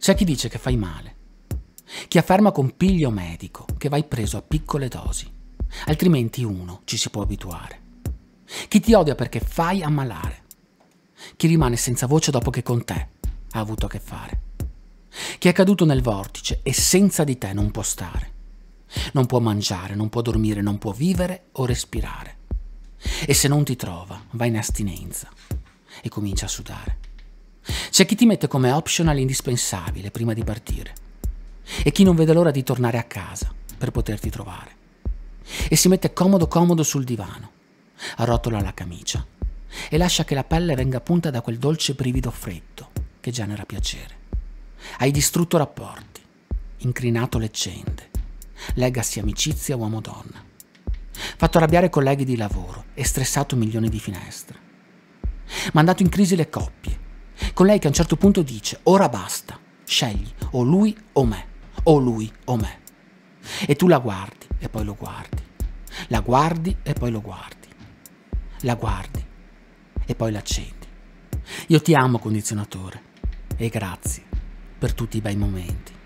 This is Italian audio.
C'è chi dice che fai male, chi afferma con piglio medico che vai preso a piccole dosi, altrimenti uno ci si può abituare. Chi ti odia perché fai ammalare, chi rimane senza voce dopo che con te ha avuto a che fare, chi è caduto nel vortice e senza di te non può stare, non può mangiare, non può dormire, non può vivere o respirare. E se non ti trova, va in astinenza e comincia a sudare. C'è chi ti mette come optional indispensabile prima di partire e chi non vede l'ora di tornare a casa per poterti trovare. E si mette comodo comodo sul divano, arrotola la camicia e lascia che la pelle venga punta da quel dolce brivido freddo che genera piacere. Hai distrutto rapporti, incrinato leggende, legasi amicizia uomo-donna, fatto arrabbiare colleghi di lavoro e stressato milioni di finestre, mandato in crisi le coppie con lei che a un certo punto dice, ora basta, scegli o lui o me, o lui o me. E tu la guardi e poi lo guardi. La guardi e poi lo guardi. La guardi e poi l'accendi. Io ti amo condizionatore e grazie per tutti i bei momenti.